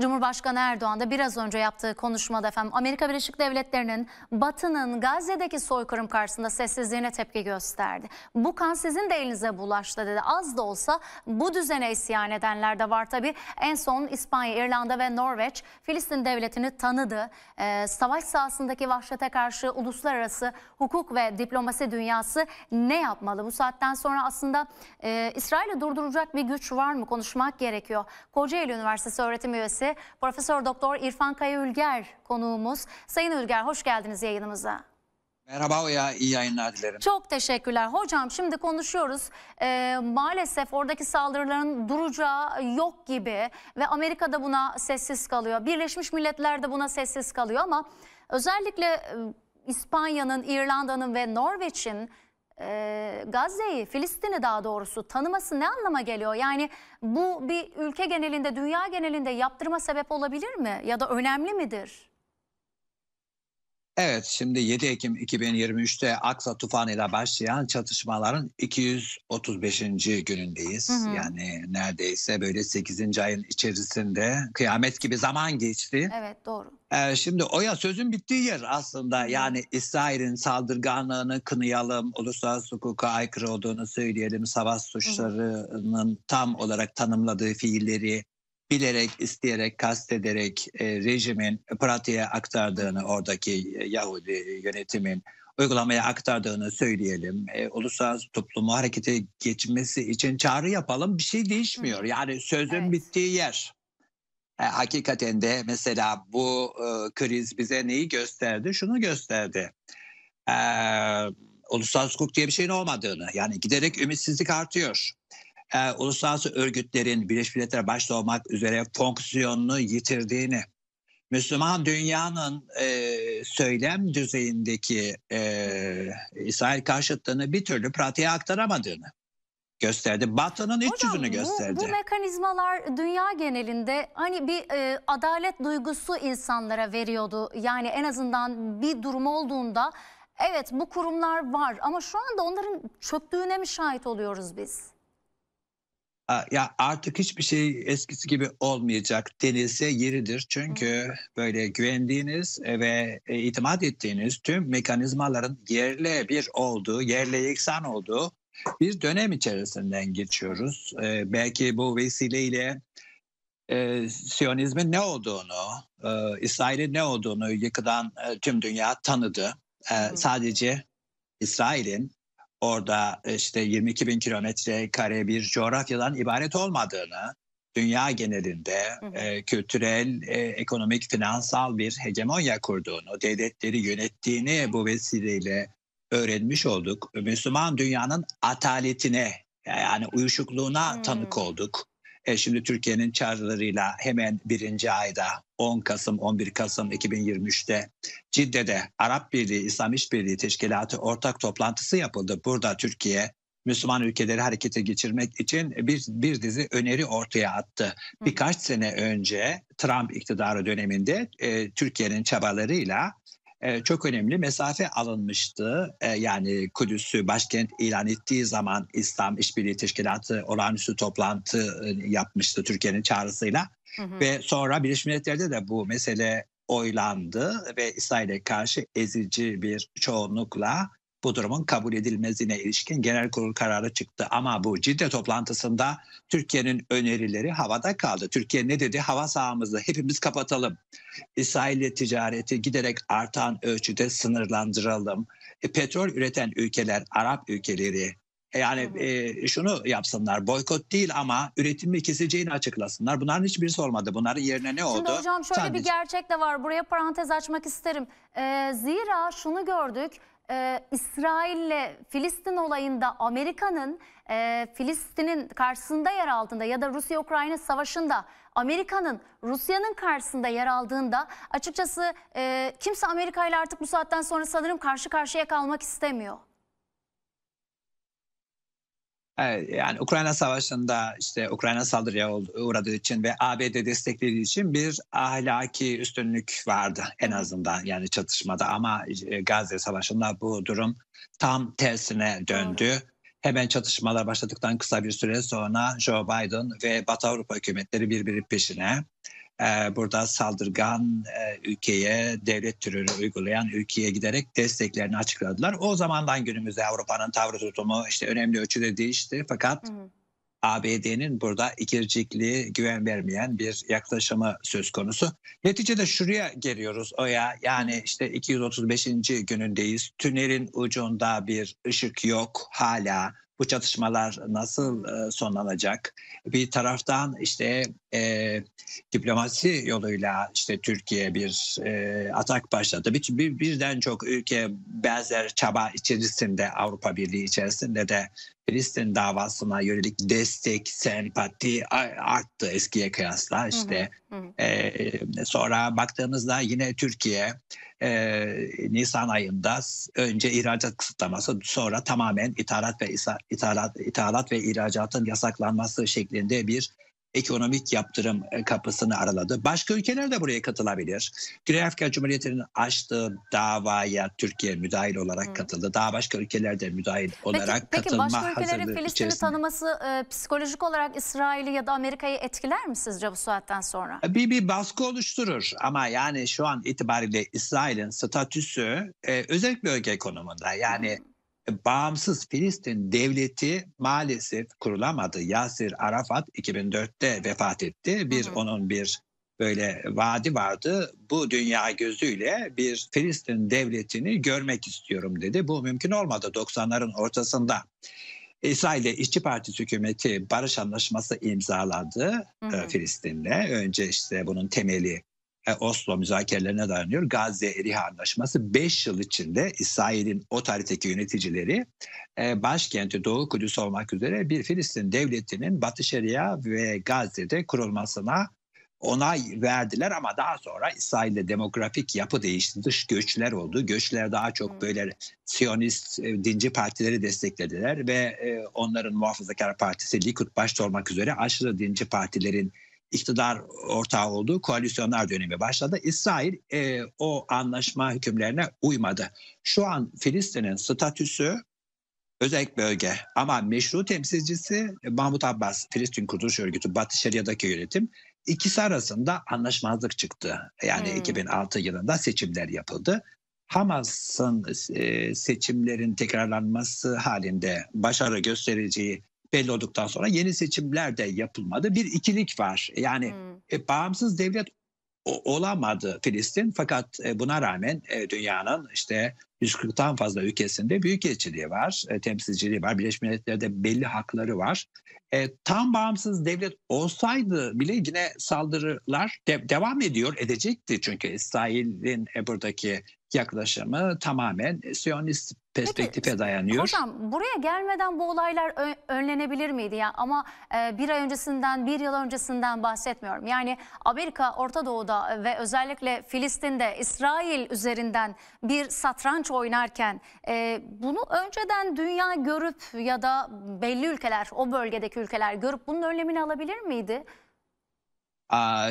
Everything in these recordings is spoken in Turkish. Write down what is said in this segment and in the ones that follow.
Cumhurbaşkanı Erdoğan da biraz önce yaptığı konuşmada efendim Amerika Birleşik Devletleri'nin Batı'nın Gazze'deki soykırım karşısında sessizliğine tepki gösterdi. Bu kan sizin de elinize bulaştı dedi. Az da olsa bu düzene isyan edenler de var tabii. En son İspanya, İrlanda ve Norveç Filistin devletini tanıdı. Ee, savaş sahasındaki vahşete karşı uluslararası hukuk ve diplomasi dünyası ne yapmalı? Bu saatten sonra aslında e, İsrail'i durduracak bir güç var mı konuşmak gerekiyor. Kocaeli Üniversitesi öğretim üyesi Üniversitesi Profesör Doktor İrfan Kaya Ülger konuğumuz. Sayın Ülger hoş geldiniz yayınımıza. Merhaba ya iyi yayınlar dilerim. Çok teşekkürler. Hocam şimdi konuşuyoruz. Ee, maalesef oradaki saldırıların duracağı yok gibi ve Amerika da buna sessiz kalıyor. Birleşmiş Milletler de buna sessiz kalıyor ama özellikle e, İspanya'nın, İrlanda'nın ve Norveç'in e, Gazze'yi, Filistin'i daha doğrusu tanıması ne anlama geliyor? Yani bu bir ülke genelinde, dünya genelinde yaptırma sebep olabilir mi? Ya da önemli midir? Evet şimdi 7 Ekim 2023'te Aksa Tufanı ile başlayan çatışmaların 235. günündeyiz. Hı hı. Yani neredeyse böyle 8. ayın içerisinde kıyamet gibi zaman geçti. Evet doğru. Ee, şimdi ya sözün bittiği yer aslında yani İsrail'in saldırganlığını kınayalım, uluslararası hukuka aykırı olduğunu söyleyelim, savaş suçlarının tam olarak tanımladığı fiilleri bilerek, isteyerek, kastederek e, rejimin pratiğe aktardığını oradaki e, Yahudi yönetimin uygulamaya aktardığını söyleyelim. E, uluslararası toplumu harekete geçmesi için çağrı yapalım. Bir şey değişmiyor. Yani sözün evet. bittiği yer. E, hakikaten de mesela bu e, kriz bize neyi gösterdi? Şunu gösterdi. E, uluslararası hukuk diye bir şeyin olmadığını. Yani giderek ümitsizlik artıyor e, uluslararası örgütlerin Birleşmiş Milletler başta olmak üzere fonksiyonunu yitirdiğini, Müslüman dünyanın e, söylem düzeyindeki e, İsrail karşıtlığını bir türlü pratiğe aktaramadığını gösterdi. Batı'nın iç yüzünü gösterdi. Bu mekanizmalar dünya genelinde hani bir e, adalet duygusu insanlara veriyordu. Yani en azından bir durum olduğunda evet bu kurumlar var ama şu anda onların çöktüğüne mi şahit oluyoruz biz? ya artık hiçbir şey eskisi gibi olmayacak denilse yeridir. Çünkü böyle güvendiğiniz e, ve e, itimat ettiğiniz tüm mekanizmaların yerle bir olduğu, yerle yeksan olduğu bir dönem içerisinden geçiyoruz. E, belki bu vesileyle e, Siyonizmin ne olduğunu, e, İsrail'in ne olduğunu yıkıdan e, tüm dünya tanıdı. E, sadece İsrail'in orada işte 22 bin kilometre kare bir coğrafyadan ibaret olmadığını, dünya genelinde hı hı. E, kültürel, e, ekonomik, finansal bir hegemonya kurduğunu, devletleri yönettiğini bu vesileyle öğrenmiş olduk. Müslüman dünyanın ataletine yani uyuşukluğuna hmm. tanık olduk. E şimdi Türkiye'nin çağrılarıyla hemen birinci ayda 10 Kasım 11 Kasım 2023'te Cidde'de Arap Birliği İslam İşbirliği Teşkilatı ortak toplantısı yapıldı. Burada Türkiye Müslüman ülkeleri harekete geçirmek için bir, bir dizi öneri ortaya attı. Birkaç sene önce Trump iktidarı döneminde e, Türkiye'nin çabalarıyla e, çok önemli mesafe alınmıştı. E, yani Kudüs'ü başkent ilan ettiği zaman İslam İşbirliği Teşkilatı olağanüstü toplantı e, yapmıştı Türkiye'nin çağrısıyla. Hı hı. Ve sonra Birleşmiş Milletler'de de bu mesele oylandı ve İsrail'e karşı ezici bir çoğunlukla bu durumun kabul edilmezine ilişkin genel kurul kararı çıktı. Ama bu ciddi toplantısında Türkiye'nin önerileri havada kaldı. Türkiye ne dedi? Hava sahamızı hepimiz kapatalım. İsrail ticareti giderek artan ölçüde sınırlandıralım. E, petrol üreten ülkeler, Arap ülkeleri, e, yani e, şunu yapsınlar boykot değil ama üretimi keseceğini açıklasınlar. Bunların hiçbirisi olmadı. Bunların yerine ne oldu? Şimdi hocam şöyle Sadece... bir gerçek de var. Buraya parantez açmak isterim. Ee, zira şunu gördük e, İsrail'le Filistin olayında Amerika'nın e, Filistin'in karşısında yer aldığında ya da Rusya-Ukrayna savaşında Amerika'nın Rusya'nın karşısında yer aldığında açıkçası e, kimse Amerika ile artık bu saatten sonra sanırım karşı karşıya kalmak istemiyor. E, yani Ukrayna Savaşı'nda işte Ukrayna saldırıya uğradığı için ve ABD desteklediği için bir ahlaki üstünlük vardı en azından yani çatışmada ama e, Gazze Savaşı'nda bu durum tam tersine döndü. Hemen çatışmalar başladıktan kısa bir süre sonra Joe Biden ve Batı Avrupa hükümetleri birbiri peşine. Ee, burada saldırgan e, ülkeye devlet türünü uygulayan ülkeye giderek desteklerini açıkladılar. O zamandan günümüzde Avrupa'nın tavrı tutumu işte önemli ölçüde değişti fakat hı hı ABD'nin burada ikircikliğe güven vermeyen bir yaklaşımı söz konusu. Neticede şuraya geliyoruz Oya yani işte 235. günündeyiz. Tünelin ucunda bir ışık yok hala. Bu çatışmalar nasıl e, sonlanacak? Bir taraftan işte e, diplomasi yoluyla işte Türkiye bir e, atak başladı. Bir, bir, birden çok ülke benzer çaba içerisinde Avrupa Birliği içerisinde de Filistin davasına yönelik destek, sempati arttı eskiye kıyasla. işte. hı hı. E, sonra baktığımızda yine Türkiye e, Nisan ayında önce ihracat kısıtlaması, sonra tamamen ithalat ve ithalat, ithalat ve ihracatın yasaklanması şeklinde bir ekonomik yaptırım e, kapısını araladı. Başka ülkeler de buraya katılabilir. Güney Afrika Cumhuriyeti'nin açtığı davaya Türkiye müdahil olarak hmm. katıldı. Daha başka ülkeler de müdahil peki, olarak peki, katılma hazırlığı Peki başka ülkelerin Filistin'i tanıması e, psikolojik olarak İsrail'i ya da Amerika'yı etkiler mi sizce bu saatten sonra? E, bir, bir baskı oluşturur ama yani şu an itibariyle İsrail'in statüsü e, özellikle bölge konumunda yani hmm e, bağımsız Filistin devleti maalesef kurulamadı. Yasir Arafat 2004'te vefat etti. Bir hı hı. onun bir böyle vaadi vardı. Bu dünya gözüyle bir Filistin devletini görmek istiyorum dedi. Bu mümkün olmadı 90'ların ortasında. İsrail'de İşçi Partisi hükümeti barış anlaşması imzaladı hı e, hı. Filistin'le. Önce işte bunun temeli e, Oslo müzakerelerine dayanıyor. Gazze Eriha Anlaşması 5 yıl içinde İsrail'in o tarihteki yöneticileri e, başkenti Doğu Kudüs olmak üzere bir Filistin devletinin Batı Şeria ve Gazze'de kurulmasına onay verdiler ama daha sonra İsrail'de demografik yapı değişti. Dış göçler oldu. Göçler daha çok böyle Siyonist e, dinci partileri desteklediler ve onların Muhafazakar Partisi Likud başta olmak üzere aşırı dinci partilerin iktidar ortağı olduğu koalisyonlar dönemi başladı. İsrail e, o anlaşma hükümlerine uymadı. Şu an Filistin'in statüsü özel bölge ama meşru temsilcisi Mahmut Abbas, Filistin Kurtuluş Örgütü, Batı Şeria'daki yönetim ikisi arasında anlaşmazlık çıktı. Yani hmm. 2006 yılında seçimler yapıldı. Hamas'ın e, seçimlerin tekrarlanması halinde başarı göstereceği belli olduktan sonra yeni seçimler de yapılmadı. Bir ikilik var. Yani hmm. E, bağımsız devlet olamadı Filistin fakat e, buna rağmen e, dünyanın işte 140'tan fazla ülkesinde büyük elçiliği var, e, temsilciliği var, Birleşmiş Milletler'de belli hakları var. tam bağımsız devlet olsaydı bile yine saldırılar de, devam ediyor, edecekti çünkü İsrail'in buradaki yaklaşımı tamamen Siyonist perspektife Peki, dayanıyor. Hocam buraya gelmeden bu olaylar önlenebilir miydi? Yani ama e, bir ay öncesinden, bir yıl öncesinden bahsetmiyorum. Yani Amerika, Orta Doğu'da e, ve özellikle Filistin'de İsrail üzerinden bir satranç oynarken e, bunu önceden dünya görüp ya da belli ülkeler, o bölgedeki ülkeler görüp bunun önlemini alabilir miydi?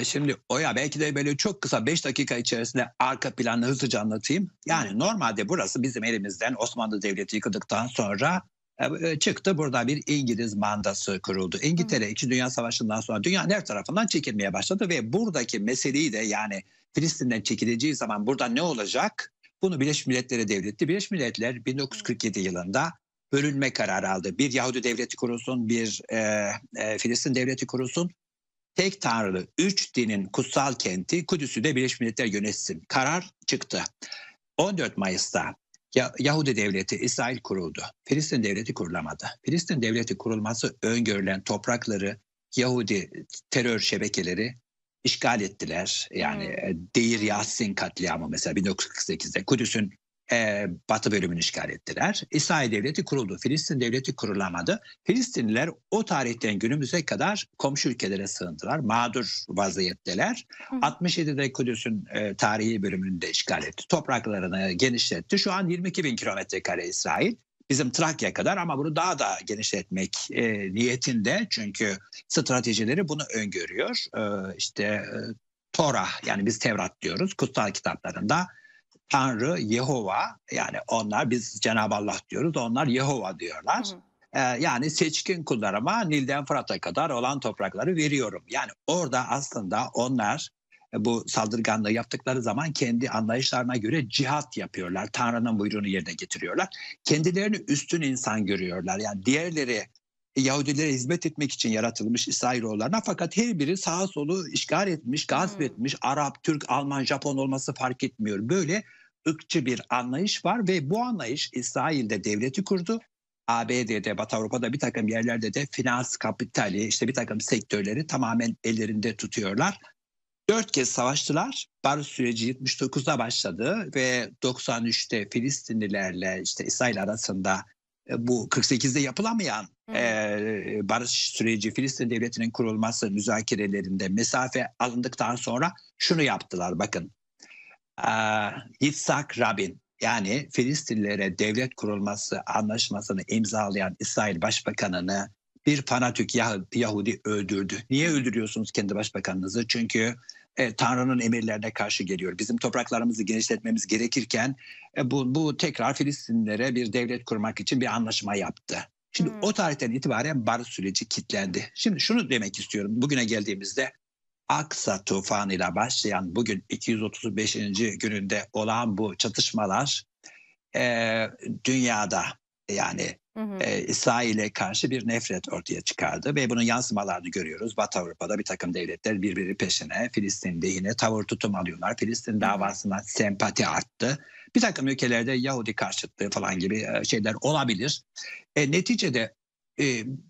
Şimdi o ya belki de böyle çok kısa 5 dakika içerisinde arka planı hızlıca anlatayım. Yani normalde burası bizim elimizden Osmanlı Devleti yıkıldıktan sonra e, e, çıktı. Burada bir İngiliz mandası kuruldu. İngiltere 2. Dünya Savaşı'ndan sonra dünyanın her tarafından çekilmeye başladı ve buradaki meseleyi de yani Filistin'den çekileceği zaman burada ne olacak? Bunu Birleşmiş Milletler'e devretti. Birleşmiş Milletler 1947 yılında bölünme kararı aldı. Bir Yahudi devleti kurulsun, bir e, e, Filistin devleti kurulsun tek tanrılı üç dinin kutsal kenti Kudüs'ü de Birleşmiş Milletler yönetsin. Karar çıktı. 14 Mayıs'ta Yahudi devleti İsrail kuruldu. Filistin devleti kurulamadı. Filistin devleti kurulması öngörülen toprakları Yahudi terör şebekeleri işgal ettiler. Yani hmm. E, Deir Yasin katliamı mesela 1948'de Kudüs'ün e, Batı bölümünü işgal ettiler. İsrail devleti kuruldu. Filistin devleti kurulamadı. Filistinliler o tarihten günümüze kadar komşu ülkelere sığındılar. Mağdur vaziyetteler. Hı. 67'de Kudüs'ün e, tarihi bölümünü de işgal etti. Topraklarını genişletti. Şu an 22 bin kilometre kare İsrail bizim Trakya kadar ama bunu daha da genişletmek e, niyetinde çünkü stratejileri bunu öngörüyor. E, işte e, Torah yani biz Tevrat diyoruz kutsal kitaplarında Tanrı, Yehova yani onlar biz Cenab-ı Allah diyoruz onlar Yehova diyorlar. Hı hı. Ee, yani seçkin kullarıma Nil'den Fırat'a kadar olan toprakları veriyorum. Yani orada aslında onlar e, bu saldırganlığı yaptıkları zaman kendi anlayışlarına göre cihat yapıyorlar. Tanrı'nın buyruğunu yerine getiriyorlar. Kendilerini üstün insan görüyorlar. Yani diğerleri Yahudilere hizmet etmek için yaratılmış İsrailoğullarına fakat her biri sağa solu işgal etmiş, gasp hmm. etmiş. Arap, Türk, Alman, Japon olması fark etmiyor. Böyle ırkçı bir anlayış var ve bu anlayış İsrail'de devleti kurdu. ABD'de, Batı Avrupa'da bir takım yerlerde de finans kapitali, işte bir takım sektörleri tamamen ellerinde tutuyorlar. Dört kez savaştılar. Barış süreci 79'da başladı ve 93'te Filistinlilerle işte İsrail arasında e, bu 48'de yapılamayan e, barış süreci Filistin devletinin kurulması müzakerelerinde mesafe alındıktan sonra şunu yaptılar bakın. E, Yitzhak Rabin yani Filistinlere devlet kurulması anlaşmasını imzalayan İsrail Başbakanını bir fanatik Yahudi öldürdü. Niye öldürüyorsunuz kendi başbakanınızı? Çünkü e, Tanrı'nın emirlerine karşı geliyor. Bizim topraklarımızı genişletmemiz gerekirken e, bu, bu tekrar Filistinlere bir devlet kurmak için bir anlaşma yaptı. Şimdi hmm. o tarihten itibaren barış süreci kilitlendi. Şimdi şunu demek istiyorum. Bugüne geldiğimizde Aksa tufanıyla başlayan bugün 235. gününde olan bu çatışmalar e, dünyada yani Hı hı. E, karşı bir nefret ortaya çıkardı ve bunun yansımalarını görüyoruz. Batı Avrupa'da bir takım devletler birbiri peşine Filistin lehine tavır tutum alıyorlar. Filistin davasına hı sempati arttı. Bir takım ülkelerde Yahudi karşıtlığı falan gibi şeyler olabilir. E, neticede e,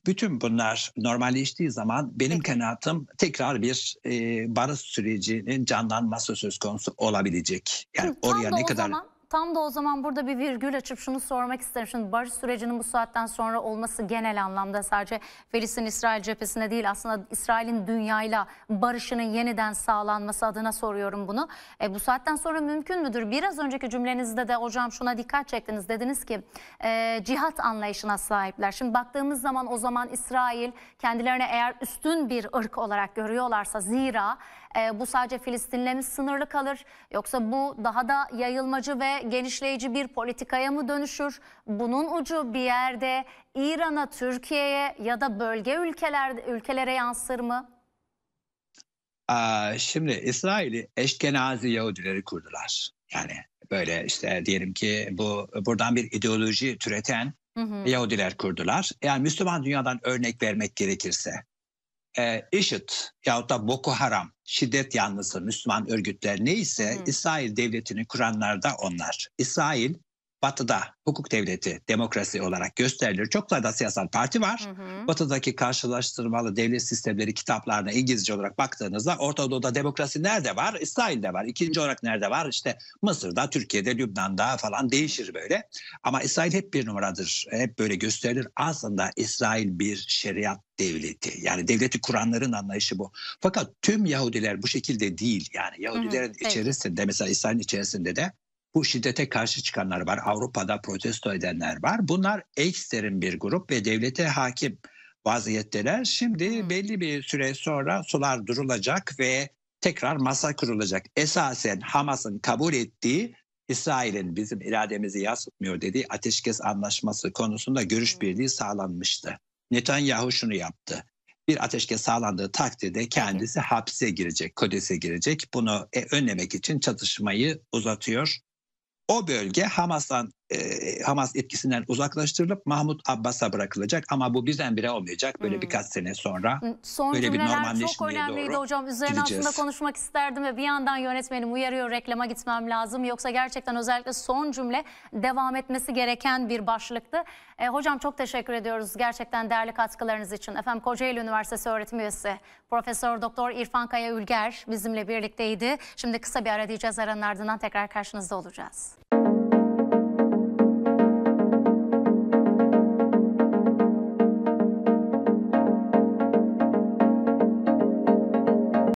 bütün bunlar normalleştiği zaman benim kanaatim tekrar bir e, barış sürecinin canlanması söz konusu olabilecek. Yani Hı, oraya ne kadar zaman Tam da o zaman burada bir virgül açıp şunu sormak isterim. Şimdi barış sürecinin bu saatten sonra olması genel anlamda sadece Filistin İsrail cephesinde değil aslında İsrail'in dünyayla barışının yeniden sağlanması adına soruyorum bunu. E, bu saatten sonra mümkün müdür? Biraz önceki cümlenizde de hocam şuna dikkat çektiniz. Dediniz ki e, cihat anlayışına sahipler. Şimdi baktığımız zaman o zaman İsrail kendilerine eğer üstün bir ırk olarak görüyorlarsa zira e, bu sadece Filistin'le mi sınırlı kalır yoksa bu daha da yayılmacı ve genişleyici bir politikaya mı dönüşür? Bunun ucu bir yerde İran'a, Türkiye'ye ya da bölge ülkeler, ülkelere yansır mı? şimdi İsrail'i eşkenazi Yahudileri kurdular. Yani böyle işte diyelim ki bu buradan bir ideoloji türeten hı hı. Yahudiler kurdular. Yani Müslüman dünyadan örnek vermek gerekirse e, IŞİD yahut da Boko Haram şiddet yanlısı Müslüman örgütler neyse Hı. İsrail devletini kuranlar da onlar. İsrail Batı'da hukuk devleti, demokrasi olarak gösterilir. Çok fazla siyasal parti var. Hı hı. Batı'daki karşılaştırmalı devlet sistemleri kitaplarına İngilizce olarak baktığınızda Orta Doğu'da demokrasi nerede var? İsrail'de var. İkinci olarak nerede var? İşte Mısır'da, Türkiye'de, Lübnan'da falan değişir böyle. Ama İsrail hep bir numaradır. Hep böyle gösterilir. Aslında İsrail bir şeriat devleti. Yani devleti kuranların anlayışı bu. Fakat tüm Yahudiler bu şekilde değil. Yani Yahudilerin hı hı. içerisinde evet. mesela İsrail'in içerisinde de bu şiddete karşı çıkanlar var. Avrupa'da protesto edenler var. Bunlar ekstrem bir grup ve devlete hakim vaziyetteler. Şimdi hmm. belli bir süre sonra sular durulacak ve tekrar masa kurulacak. Esasen Hamas'ın kabul ettiği İsrail'in bizim irademizi yansıtmıyor dediği ateşkes anlaşması konusunda görüş hmm. birliği sağlanmıştı. Netanyahu şunu yaptı. Bir ateşkes sağlandığı takdirde kendisi hapse girecek, kodese girecek. Bunu e, önlemek için çatışmayı uzatıyor o bölge Hamas'tan e, Hamas etkisinden uzaklaştırılıp Mahmut Abbas'a bırakılacak ama bu birdenbire olmayacak böyle hmm. birkaç sene sonra. Hmm, son böyle bir normalleşmeye çok önemliydi doğru hocam. Üzerine gideceğiz. aslında konuşmak isterdim ve bir yandan yönetmenim uyarıyor reklama gitmem lazım. Yoksa gerçekten özellikle son cümle devam etmesi gereken bir başlıktı. E, hocam çok teşekkür ediyoruz gerçekten değerli katkılarınız için. Efendim Kocaeli Üniversitesi öğretim üyesi Profesör Doktor İrfan Kaya Ülger bizimle birlikteydi. Şimdi kısa bir ara diyeceğiz aranın ardından tekrar karşınızda olacağız.